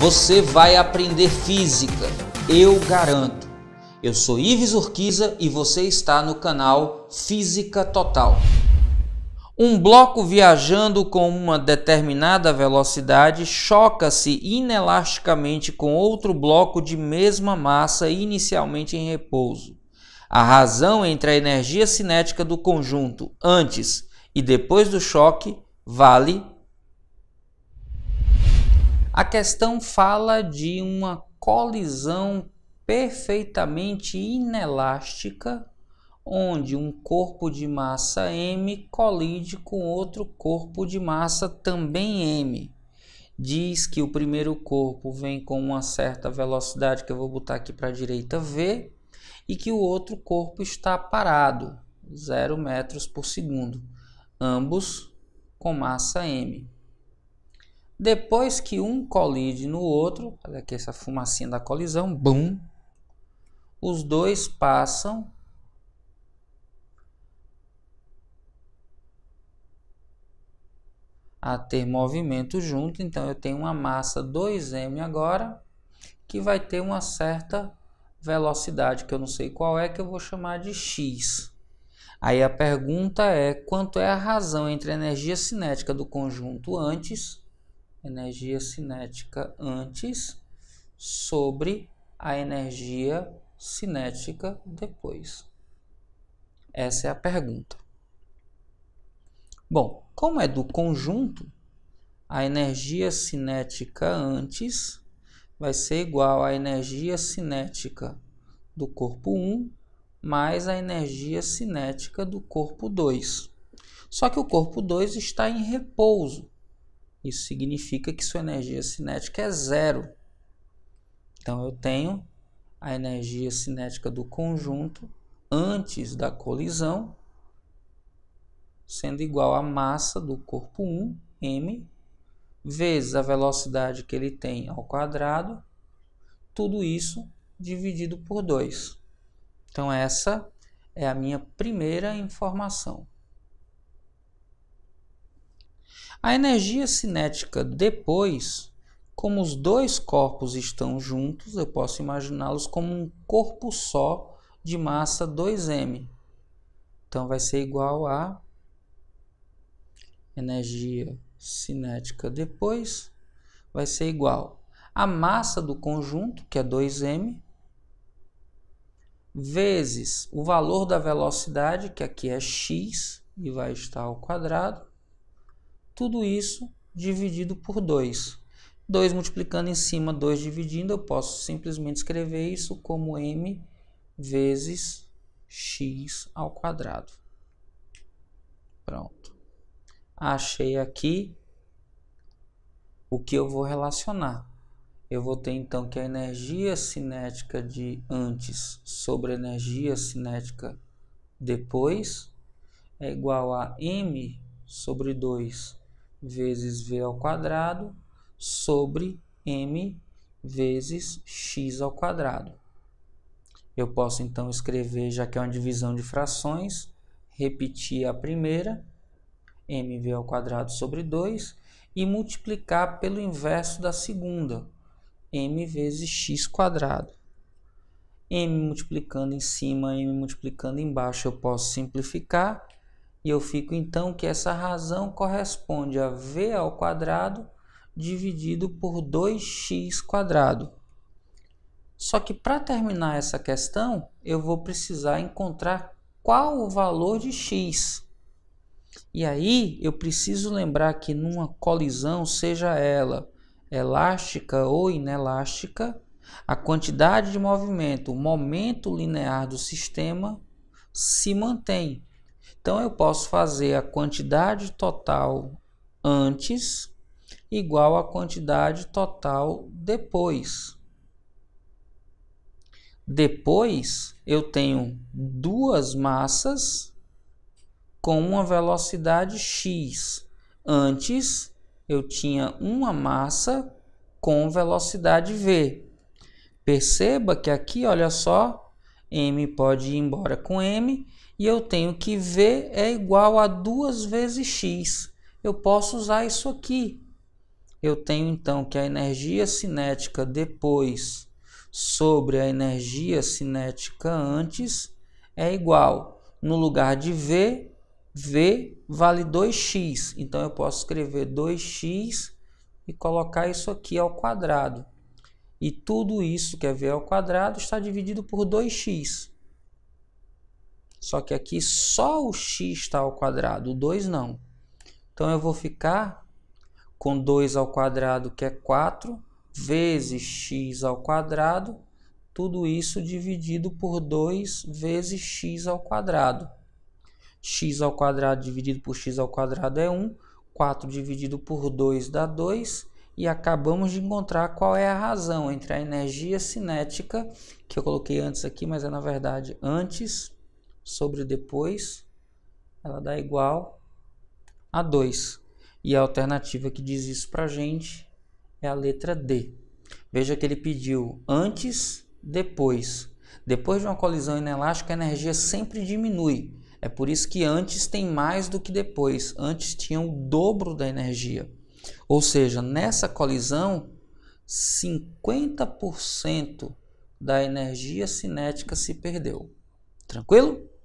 Você vai aprender física, eu garanto. Eu sou Ives Urquiza e você está no canal Física Total. Um bloco viajando com uma determinada velocidade choca-se inelasticamente com outro bloco de mesma massa inicialmente em repouso. A razão entre a energia cinética do conjunto antes e depois do choque vale a questão fala de uma colisão perfeitamente inelástica, onde um corpo de massa m colide com outro corpo de massa também m. Diz que o primeiro corpo vem com uma certa velocidade, que eu vou botar aqui para a direita v, e que o outro corpo está parado, 0 metros por segundo, ambos com massa m. Depois que um colide no outro, olha aqui essa fumacinha da colisão, bum, os dois passam a ter movimento junto, então eu tenho uma massa 2m agora, que vai ter uma certa velocidade, que eu não sei qual é, que eu vou chamar de x. Aí a pergunta é quanto é a razão entre a energia cinética do conjunto antes energia cinética antes sobre a energia cinética depois? Essa é a pergunta. Bom, como é do conjunto, a energia cinética antes vai ser igual à energia cinética do corpo 1 mais a energia cinética do corpo 2. Só que o corpo 2 está em repouso, isso significa que sua energia cinética é zero. Então eu tenho a energia cinética do conjunto antes da colisão sendo igual à massa do corpo 1, m, vezes a velocidade que ele tem ao quadrado, tudo isso dividido por 2. Então essa é a minha primeira informação. A energia cinética depois, como os dois corpos estão juntos, eu posso imaginá-los como um corpo só de massa 2m. Então vai ser igual a energia cinética depois vai ser igual a massa do conjunto, que é 2m, vezes o valor da velocidade, que aqui é x e vai estar ao quadrado, tudo isso dividido por 2. 2 multiplicando em cima, 2 dividindo, eu posso simplesmente escrever isso como m vezes x ao quadrado. Pronto. Achei aqui o que eu vou relacionar. Eu vou ter então que a energia cinética de antes sobre a energia cinética depois é igual a m sobre 2 vezes v ao quadrado sobre m vezes x ao quadrado. Eu posso então escrever, já que é uma divisão de frações, repetir a primeira, mv ao quadrado sobre 2, e multiplicar pelo inverso da segunda, m vezes x quadrado. m multiplicando em cima, m multiplicando embaixo, eu posso simplificar e eu fico então que essa razão corresponde a v ao quadrado dividido por 2x quadrado. Só que para terminar essa questão, eu vou precisar encontrar qual o valor de x. E aí eu preciso lembrar que numa colisão, seja ela elástica ou inelástica, a quantidade de movimento, o momento linear do sistema se mantém. Então eu posso fazer a quantidade total antes igual à quantidade total depois. Depois eu tenho duas massas com uma velocidade x. Antes eu tinha uma massa com velocidade v. Perceba que aqui, olha só, m pode ir embora com m e eu tenho que V é igual a 2 vezes X. Eu posso usar isso aqui. Eu tenho então que a energia cinética depois sobre a energia cinética antes é igual. No lugar de V, V vale 2x. Então eu posso escrever 2x e colocar isso aqui ao quadrado. E tudo isso que é V ao quadrado está dividido por 2x. Só que aqui só o x está ao quadrado, o 2 não. Então eu vou ficar com 2 ao quadrado, que é 4, vezes x ao quadrado, tudo isso dividido por 2 vezes x ao quadrado. x ao quadrado dividido por x ao quadrado é 1, 4 dividido por 2 dá 2, e acabamos de encontrar qual é a razão entre a energia cinética, que eu coloquei antes aqui, mas é na verdade antes, sobre depois, ela dá igual a 2. E a alternativa que diz isso para a gente é a letra D. Veja que ele pediu antes, depois. Depois de uma colisão inelástica, a energia sempre diminui. É por isso que antes tem mais do que depois. Antes tinha o dobro da energia. Ou seja, nessa colisão, 50% da energia cinética se perdeu. Tranquilo?